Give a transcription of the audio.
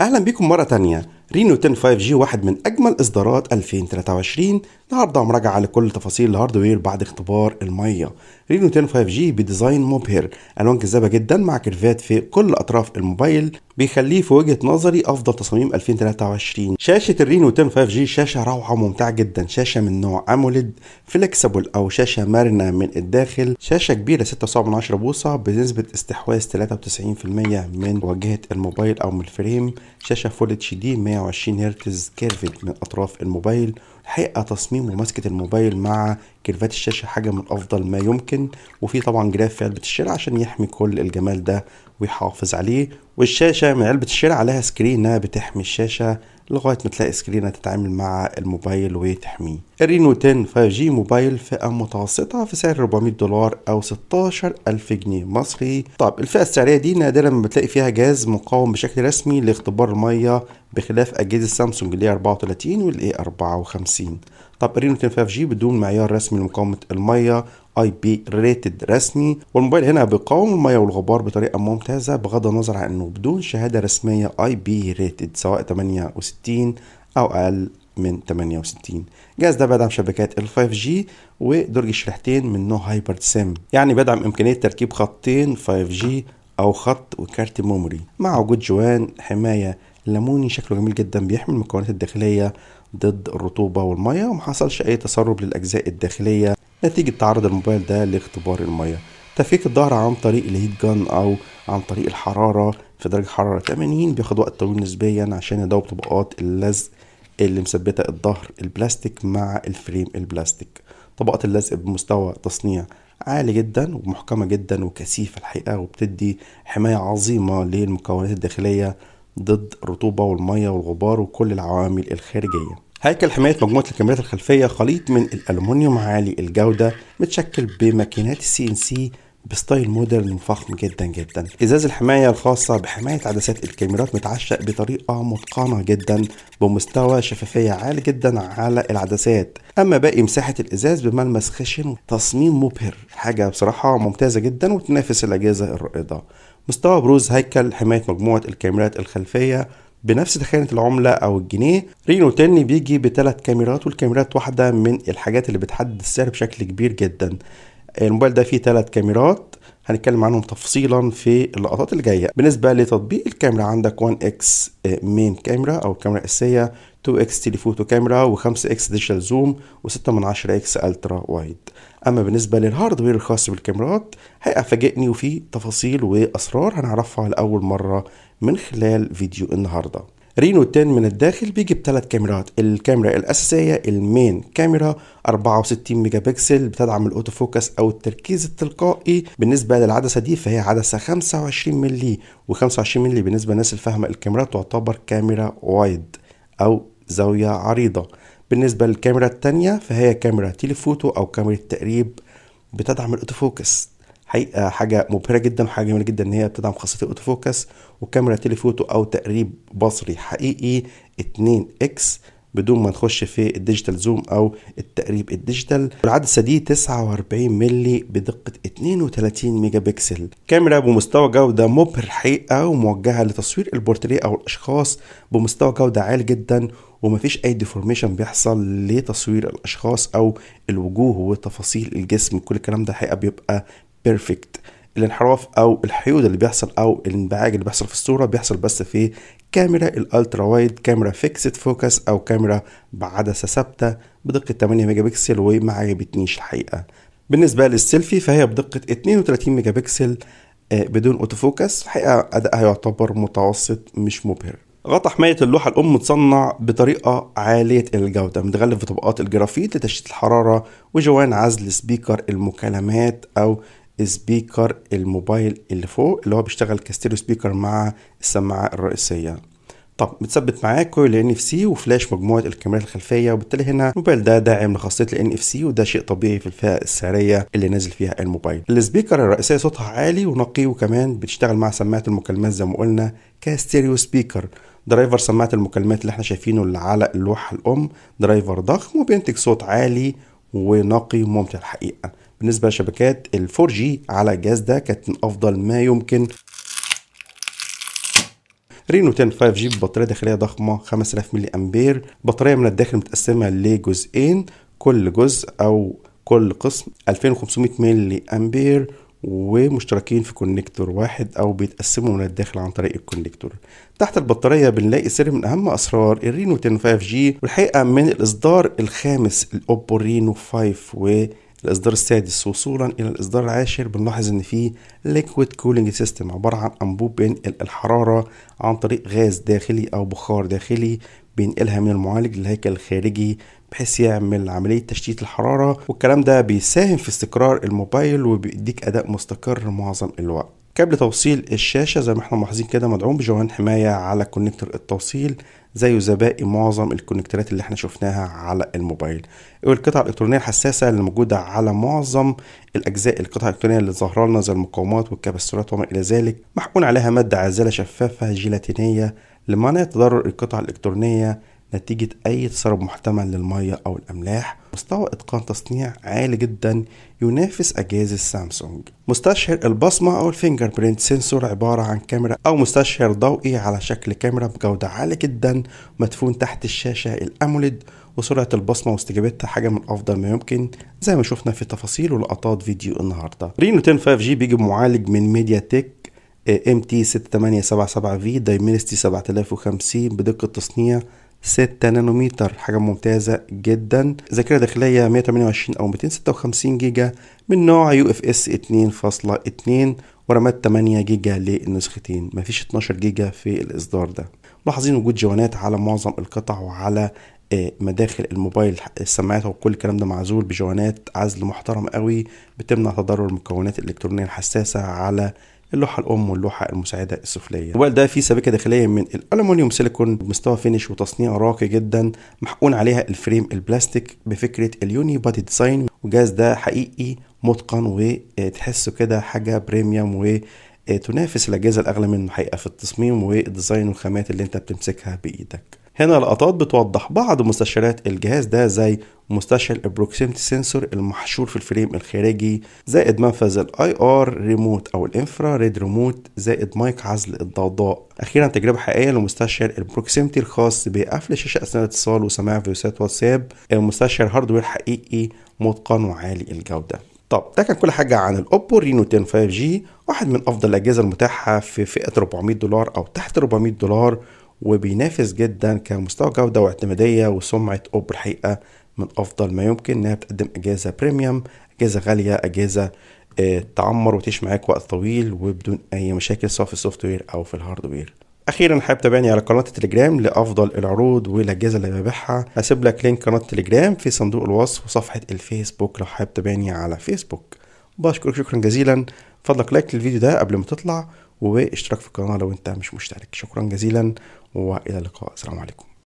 أهلا بيكم مرة تانية رينو 10 5 جي واحد من أجمل إصدارات 2023 النهاردة مراجعة على كل تفاصيل الهاردوير بعد اختبار المية رينو 10 5 جي بديزاين مبهر ألوان جذابة جدا مع كيرفات في كل أطراف الموبايل بيخليه في وجهة نظري أفضل تصاميم 2023 شاشة الرينو 10 5 جي شاشة روعة وممتعة جدا شاشة من نوع أموليد فليكسبل أو شاشة مرنة من الداخل شاشة كبيرة 6.7 بوصة بنسبة استحواذ 93% من واجهة الموبايل أو من الفريم شاشة فول اتش دي 120 هرتز كيرفت من أطراف الموبايل الحقيقه تصميم وماسكه الموبايل مع كيرفات الشاشه حاجه من افضل ما يمكن وفي طبعا جراف في علبه الشارع عشان يحمي كل الجمال ده ويحافظ عليه والشاشه من علبه الشارع عليها سكرينه بتحمي الشاشه لغايه ما تلاقي سكرينه تتعامل مع الموبايل وتحميه الرينو 10 5G موبايل فئه متوسطه في سعر 400 دولار او 16000 جنيه مصري طب الفئه السعريه دي نادرا ما بتلاقي فيها جهاز مقاوم بشكل رسمي لاختبار الميه بخلاف اجهزه سامسونج هي 34 والاي 54 50 طب رينو جي بدون معيار رسمي لمقاومة المية اي بي ريتد رسمي والموبايل هنا بيقاوم المية والغبار بطريقة ممتازة بغض النظر عن انه بدون شهادة رسمية اي بي ريتد سواء 68 او اقل من 68 الجهاز ده بيدعم شبكات ال 5 جي ودرج الشريحتين من نوع هايبر سيم يعني بيدعم امكانية تركيب خطين 5 جي او خط وكارت ميموري مع وجود جوان حماية ليموني شكله جميل جدا بيحمي المكونات الداخلية ضد الرطوبة والمية ومحصلش أي تسرب للأجزاء الداخلية نتيجة تعرض الموبايل ده لاختبار المية تفكيك الظهر عن طريق الهيت جان أو عن طريق الحرارة في درجة حرارة 80 بياخد وقت طويل نسبيا عشان يدوب طبقات اللزق اللي مثبتة الظهر البلاستيك مع الفريم البلاستيك طبقات اللزق بمستوى تصنيع عالي جدا ومحكمة جدا وكثيفة الحقيقة وبتدي حماية عظيمة للمكونات الداخلية ضد الرطوبة والمية والغبار وكل العوامل الخارجية هيكل حماية مجموعة الكاميرات الخلفية خليط من الألومنيوم عالي الجودة متشكل بماكينات السي ان سي بستايل مودرن فخم جدا جدا ازاز الحماية الخاصة بحماية عدسات الكاميرات متعشق بطريقة متقنة جدا بمستوى شفافية عالي جدا على العدسات اما باقي مساحة الازاز بملمس خشن تصميم مبهر حاجة بصراحة ممتازة جدا وتنافس الاجهزة الرائدة مستوى بروز هيكل حماية مجموعة الكاميرات الخلفية بنفس تخانة العملة أو الجنيه رينو تاني بيجي بثلاث كاميرات والكاميرات واحدة من الحاجات اللي بتحدد السعر بشكل كبير جدا الموبايل ده فيه ثلاث كاميرات هنتكلم عنهم تفصيلا في اللقطات الجاية بالنسبه لتطبيق الكاميرا عندك 1 اكس مين كاميرا او الكاميرا الاساسيه 2 اكس تليفوتو كاميرا و5 اكس ديجيتال زوم و6 من 10 اكس الترا وايد اما بالنسبه للهاردوير الخاص بالكاميرات هيفاجئني وفي تفاصيل واسرار هنعرفها لاول مره من خلال فيديو النهارده رينو 10 من الداخل بيجي بثلاث كاميرات الكاميرا الأساسية المين كاميرا 64 ميجا بكسل بتدعم الأوتو فوكس أو التركيز التلقائي بالنسبة للعدسة دي فهي عدسة 25 ملي و25 ملي بالنسبة للناس الفاهمة الكاميرات تعتبر كاميرا وايد أو زاوية عريضة بالنسبة للكاميرا التانية فهي كاميرا تيليفوتو أو كاميرا تقريب بتدعم الأوتو فوكس حقيقه حاجه مبهره جدا وحاجه جميله جدا ان هي بتدعم خاصيه الاوتوفوكس وكاميرا تليفوتو او تقريب بصري حقيقي 2 اكس بدون ما نخش في الديجيتال زوم او التقريب الديجيتال والعدسه دي 49 ملي بدقه 32 ميجا بكسل كاميرا بمستوى جوده مبهر حقيقه وموجهه لتصوير البورتريه او الاشخاص بمستوى جوده عالي جدا ومفيش اي ديفورميشن بيحصل لتصوير الاشخاص او الوجوه وتفاصيل الجسم كل الكلام ده حقيقه بيبقى بيرفكت الانحراف او الحيود اللي بيحصل او الانبعاج اللي بيحصل في الصوره بيحصل بس في كاميرا الالترا وايد كاميرا فيكسد فوكس او كاميرا بعدسه ثابته بدقه 8 ميجا بكسل وما عجبتنيش الحقيقه بالنسبه للسيلفي فهي بدقه 32 ميجا بكسل بدون اوتوفوكس الحقيقه ادائها يعتبر متوسط مش مبهر غطا حماية اللوحة الأم متصنع بطريقة عالية الجودة متغلف بطبقات الجرافيت لتشتيت الحرارة وجوان عزل سبيكر المكالمات أو سبيكر الموبايل اللي فوق اللي هو بيشتغل كستيريو سبيكر مع السماعه الرئيسيه طب بتثبت معاك كويل ان اف سي وفلاش مجموعه الكاميرات الخلفيه وبالتالي هنا الموبايل ده داعم لخاصيه الان اف سي وده شيء طبيعي في الفئه السعريه اللي نازل فيها الموبايل السبيكر الرئيسيه صوتها عالي ونقي وكمان بتشتغل مع سماعه المكالمات زي ما قلنا كستيريو سبيكر درايفر سماعه المكالمات اللي احنا شايفينه اللي على اللوحه الام درايفر ضخم وبينتج صوت عالي ونقي وممتع الحقيقه بالنسبه لشبكات ال 4 جي على الجهاز ده كانت من افضل ما يمكن رينو 10 5 جي ببطاريه داخليه ضخمه 5000 ملي امبير بطاريه من الداخل متقسمه لجزئين كل جزء او كل قسم 2500 ملي امبير ومشتركين في كونكتور واحد او بيتقسموا من الداخل عن طريق الكونكتور تحت البطارية بنلاقي سر من اهم اسرار الرينو 10 5 جي والحقيقة من الاصدار الخامس الاوبو رينو 5 و الإصدار السادس وصولا إلى الإصدار العاشر بنلاحظ إن فيه ليكويد كولينج سيستم عبارة عن أنبوب بينقل الحرارة عن طريق غاز داخلي أو بخار داخلي بينقلها من المعالج للهيكل الخارجي بحيث يعمل عملية تشتيت الحرارة والكلام ده بيساهم في استقرار الموبايل وبيديك أداء مستقر معظم الوقت كابل توصيل الشاشة زي ما احنا ملاحظين كده مدعوم بجوان حماية على كونكتر التوصيل زيه زي باقي معظم الكونكترات اللي احنا شفناها على الموبايل والقطع الالكترونيه الحساسه اللي موجوده على معظم الاجزاء القطع الالكترونيه اللي ظاهره لنا زي المقاومات والكبسترات وما الى ذلك محقون عليها ماده عازله شفافه جيلاتينيه لمنع تضرر القطع الالكترونيه نتيجة أي تسرب محتمل للمية أو الأملاح مستوى إتقان تصنيع عالي جدا ينافس أجهزة سامسونج مستشعر البصمة أو الفينجر برينت سنسور عبارة عن كاميرا أو مستشعر ضوئي على شكل كاميرا بجودة عالية جدا مدفون تحت الشاشة الأموليد وسرعة البصمة واستجابتها حاجة من أفضل ما يمكن زي ما شفنا في تفاصيل ولقطات فيديو النهاردة رينو 10 5G بيجي بمعالج من ميديا تك ام تي 6877 دايمنستي 7050 بدقة تصنيع 6 نانومتر حاجة ممتازة جدا ذاكرة داخلية 128 أو 256 جيجا من نوع يو اف اس 2.2 ورامات 8 جيجا للنسختين مفيش 12 جيجا في الإصدار ده ملاحظين وجود جوانات على معظم القطع وعلى آه، مداخل الموبايل السماعات وكل الكلام ده معزول بجوانات عزل محترم قوي بتمنع تضرر المكونات الإلكترونية الحساسة على اللوحه الام واللوحه المساعده السفليه الموبايل ده فيه سبيكه داخليه من الالومنيوم سيليكون بمستوى فينش وتصنيع راقي جدا محقون عليها الفريم البلاستيك بفكره اليوني بادي ديزاين والجهاز ده حقيقي متقن وتحسه آه، كده حاجه بريميوم و آه، تنافس الاجهزه الاغلى منه حقيقه في التصميم والديزاين والخامات اللي انت بتمسكها بايدك هنا لقطات بتوضح بعض مستشعرات الجهاز ده زي مستشعر البروكسيمتي سنسور المحشور في الفريم الخارجي زائد منفذ الاي ار ريموت او الانفرا ريد ريموت زائد مايك عزل الضوضاء اخيرا تجربه حقيقيه لمستشعر البروكسيمتي الخاص بقفل الشاشه اثناء الاتصال وسماع فيوسات واتساب المستشعر هاردوير حقيقي متقن وعالي الجوده طب ده كان كل حاجة عن الأوبو رينو 10 5G واحد من أفضل الأجهزة المتاحة في فئة 400 دولار أو تحت 400 دولار وبينافس جدا كمستوى جودة واعتمادية وسمعة أوب الحقيقة من أفضل ما يمكن إنها بتقدم أجهزة بريميوم أجهزة غالية أجهزة آه، تعمر وتعيش معاك وقت طويل وبدون أي مشاكل سواء في السوفت وير أو في الهاردوير اخيرا حابب تتابعني على قناه التليجرام لافضل العروض والاجهزه اللي ببيعها هسيب لك لينك قناه التليجرام في صندوق الوصف وصفحه الفيسبوك لو حابب تتابعني على فيسبوك بشكرك شكرا جزيلا فضلك لايك للفيديو ده قبل ما تطلع واشتراك في القناه لو انت مش مشترك شكرا جزيلا والى اللقاء السلام عليكم